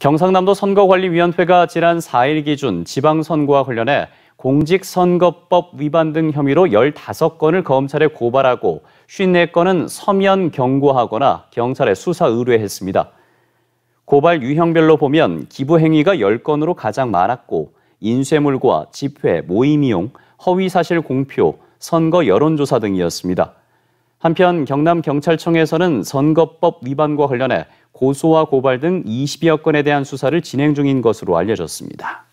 경상남도 선거관리위원회가 지난 4일 기준 지방선거와 관련해 공직선거법 위반 등 혐의로 15건을 검찰에 고발하고 54건은 서면 경고하거나 경찰에 수사 의뢰했습니다. 고발 유형별로 보면 기부 행위가 10건으로 가장 많았고 인쇄물과 집회, 모임 이용, 허위사실 공표, 선거 여론조사 등이었습니다. 한편 경남경찰청에서는 선거법 위반과 관련해 고소와 고발 등 20여 건에 대한 수사를 진행 중인 것으로 알려졌습니다.